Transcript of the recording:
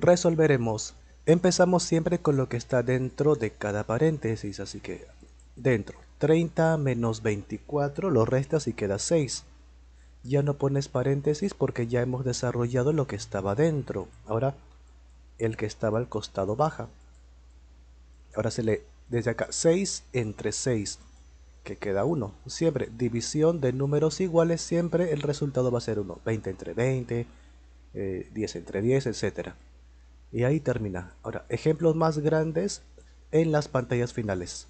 resolveremos. Empezamos siempre con lo que está dentro de cada paréntesis, así que dentro. 30 menos 24 lo restas y queda 6. Ya no pones paréntesis porque ya hemos desarrollado lo que estaba dentro. Ahora el que estaba al costado baja. Ahora se lee desde acá 6 entre 6 que queda 1. Siempre división de números iguales, siempre el resultado va a ser 1. 20 entre 20, 10 eh, entre 10, etcétera. Y ahí termina. Ahora, ejemplos más grandes en las pantallas finales.